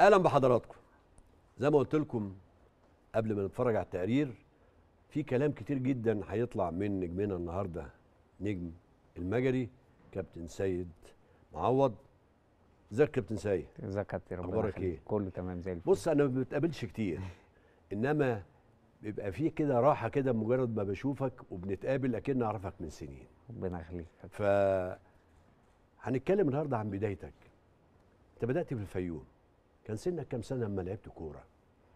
اهلا بحضراتكم زي ما قلت لكم قبل ما نتفرج على التقرير في كلام كتير جدا هيطلع من نجمنا النهارده نجم المجري كابتن سيد معوض ازيك كابتن سيد ازيك كابتن ربنا اخبارك ايه كله تمام زي الفل بص انا ما بتقابلش كتير انما بيبقى فيه كده راحه كده مجرد ما بشوفك وبنتقابل اكن اعرفك من سنين ربنا يخليك ف هنتكلم النهارده عن بدايتك انت بدات في الفيوم كان سنك كام سنه لما لعبت كوره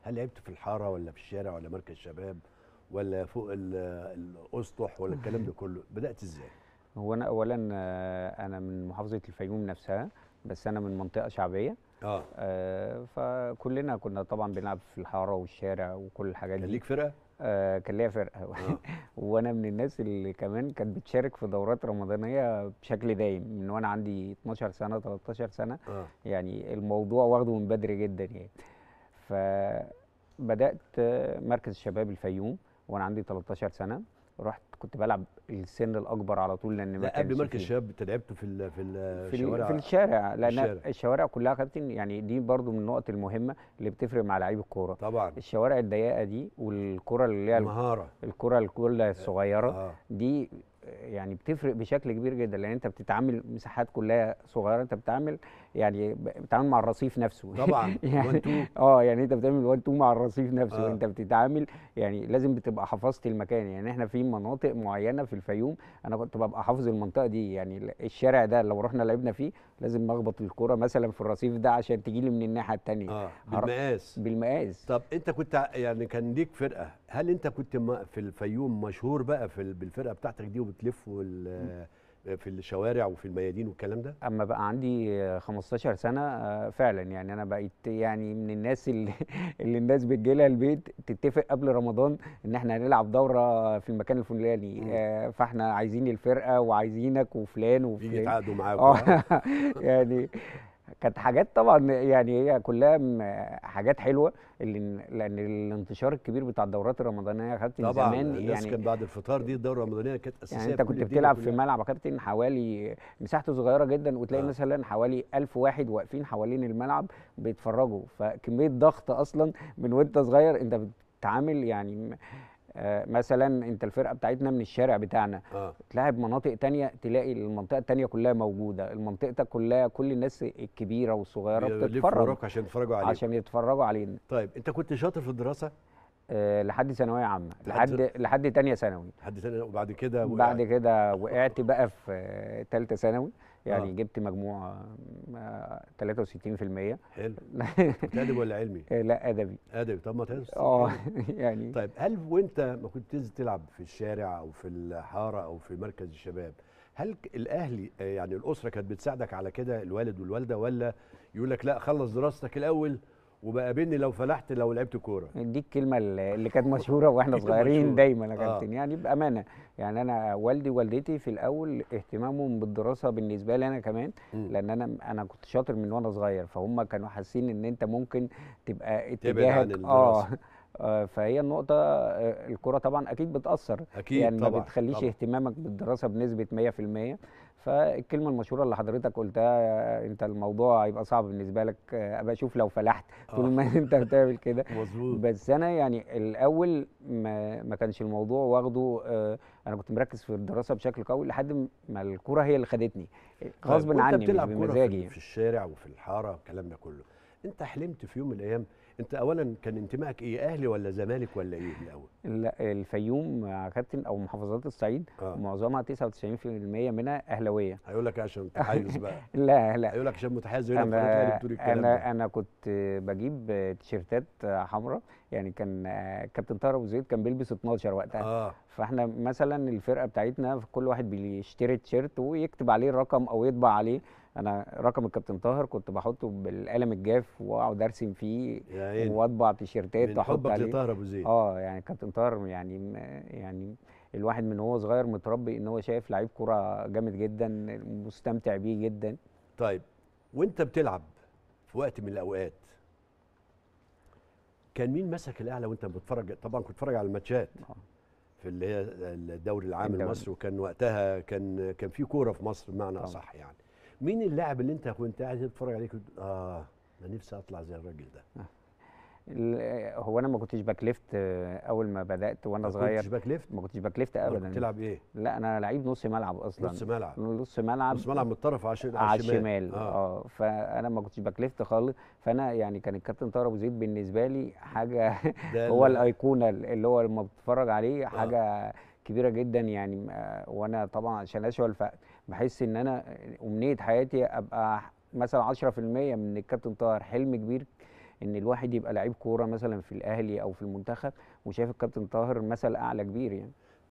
هل لعبت في الحاره ولا في الشارع ولا مركز شباب ولا فوق الاسطح ولا الكلام ده كله بدات ازاي هو انا اولا آه، انا من محافظه الفيوم نفسها بس انا من منطقه شعبيه آه. آه فكلنا كنا طبعا بنلعب في الحاره والشارع وكل الحاجات دي كان ليك فرقه آه كان ليا فرقه آه. وانا من الناس اللي كمان كانت بتشارك في دورات رمضانيه بشكل دايم من وانا عندي 12 سنه 13 سنه آه. يعني الموضوع واخده من بدري جدا يعني فبدات مركز الشباب الفيوم وانا عندي 13 سنه رحت كنت بلعب السن الاكبر على طول لان ما لا قبل مركز الشباب انت لعبت في الـ في الـ في الشوارع في الشارع لان الشارع. الشوارع كلها كابتن يعني دي برضو من النقط المهمه اللي بتفرق مع لعيب الكوره طبعا الشوارع الضيقه دي والكره اللي هي المهاره الكره الكره آه. الصغيره آه. دي يعني بتفرق بشكل كبير جدا لان انت بتتعامل مساحات كلها صغيره انت بتتعامل يعني بتتعامل مع الرصيف نفسه طبعا يعني اه يعني انت بتعمل وان تو مع الرصيف نفسه آه. انت بتتعامل يعني لازم بتبقى حفظت المكان يعني احنا في مناطق معينه في الفيوم انا كنت ببقى حافظ المنطقه دي يعني الشارع ده لو رحنا لعبنا فيه لازم اخبط الكوره مثلا في الرصيف ده عشان تجي لي من الناحيه الثانيه آه. بالمقاس بالمقاس طب انت كنت يعني كان ليك فرقه هل انت كنت في الفيوم مشهور بقى في بالفرقه بتاعتك دي وبتلف في الشوارع وفي الميادين والكلام ده؟ اما بقى عندي 15 سنه آه، فعلا يعني انا بقيت يعني من الناس اللي, اللي الناس بتجي لها البيت تتفق قبل رمضان ان احنا هنلعب دوره في المكان الفلاني آه، فاحنا عايزين الفرقه وعايزينك وفلان وفلان يتعاقدوا معاك آه، يعني كانت حاجات طبعا يعني هي كلها حاجات حلوه اللي لان الانتشار الكبير بتاع الدورات الرمضانيه يا كابتن طبعا زمان الناس يعني كان بعد الفطار دي الدوره الرمضانيه كانت يعني اساسيه يعني انت كنت بتلعب في ملعب يا كابتن حوالي مساحته صغيره جدا وتلاقي آه. مثلا حوالي 1000 واحد واقفين حوالين الملعب بيتفرجوا فكميه ضغط اصلا من وانت صغير انت بتتعامل يعني آه، مثلا انت الفرقه بتاعتنا من الشارع بتاعنا آه. تلاعب مناطق تانية تلاقي المنطقه التانية كلها موجوده المنطقه كلها كل الناس الكبيره والصغيره بتتفرج عشان يتفرجوا علينا عشان يتفرجوا علينا طيب انت كنت شاطر في الدراسه أه لحد ثانويه عامه لحد لحد ثانيه ثانوي لحد ثانيه وبعد كده وقعت. بعد كده وقعت بقى في ثالثه ثانوي يعني آه. جبت مجموع 63% آه، حلو ادبي ولا علمي؟ آه، لا ادبي ادبي طب ما تنسى اه يعني طيب هل وانت ما كنت تنزل تلعب في الشارع او في الحاره او في مركز الشباب هل الاهلي آه، يعني الاسره كانت بتساعدك على كده الوالد والوالده ولا يقول لك لا خلص دراستك الاول وبقى لو فلحت لو لعبت كوره دي الكلمه اللي كانت مشهوره واحنا صغيرين دايما يا آه. كابتن آه. يعني بامانه يعني انا والدي ووالدتي في الاول اهتمامهم بالدراسه بالنسبه لي انا كمان م. لان انا انا كنت شاطر من وانا صغير فهم كانوا حاسين ان انت ممكن تبقى اتجاهك آه. اه فهي النقطة آه، الكرة طبعا أكيد بتأثر أكيد يعني طبعا ما بتخليش طبعا. اهتمامك بالدراسة بنسبة 100% فالكلمه المشهوره اللي حضرتك قلتها انت الموضوع هيبقى صعب بالنسبه لك ابقى اشوف لو فلحت آه. طول ما انت بتعمل كده مظبوط بس انا يعني الاول ما, ما كانش الموضوع واخده آه، انا كنت مركز في الدراسه بشكل قوي لحد ما الكوره هي اللي خدتني طيب، غصب عني بمزاجي يعني. في الشارع وفي الحاره والكلام ده كله انت حلمت في يوم من الايام انت اولا كان انتمائك ايه اهلي ولا زمالك ولا ايه الاول لا الفيوم يا كابتن او محافظات الصعيد آه. معظمها 99% منها اهلاويه هيقول لك إيه عشان متحيز بقى لا لا هيقول لك عشان متحيز هنا انا انا, ده. أنا كنت بجيب تيشيرتات حمراء يعني كان كابتن طاهر ابو زيد كان بيلبس 12 وقتها آه. فاحنا مثلا الفرقه بتاعتنا كل واحد بيشتري تيشيرت ويكتب عليه الرقم او يطبع عليه انا رقم الكابتن طاهر كنت بحطه بالقلم الجاف واقعد ارسم فيه واطبع تيشيرتات واحط عليه حبك لطاهر ابو زيد اه يعني كابتن طاهر يعني يعني الواحد من هو صغير متربي ان هو شايف لعيب كوره جامد جدا مستمتع بيه جدا طيب وانت بتلعب في وقت من الاوقات كان مين مسك الاعلى وانت بتتفرج طبعا كنت بتتفرج على الماتشات آه. في اللي هي الدوري العام المصري وكان وقتها كان كان في كوره في مصر بمعنى اصح يعني مين اللاعب اللي انت كنت قاعد تتفرج عليه كنت اه انا نفسي اطلع زي الراجل ده آه. هو انا ما كنتش باك ليفت آه، اول ما بدات وانا صغير ما كنتش باك ليفت ما كنتش باك ليفت ابدا بتلعب ايه لا انا لعيب نص ملعب اصلا نص ملعب نص ملعب نص ملعب من الطرف على الشمال على الشمال اه, آه. فانا ما كنتش باك ليفت خالص فانا يعني كان الكابتن طاهر ابو زيد بالنسبه لي حاجه هو الايقونه اللي هو لما بتتفرج عليه آه. حاجه آه. كبيره جدا يعني وانا طبعا عشان اشول بحس ان انا امنيه حياتي ابقى مثلا 10% من الكابتن طاهر حلم كبير ان الواحد يبقى لعيب كوره مثلا في الاهلي او في المنتخب وشايف الكابتن طاهر مثل اعلى كبير يعني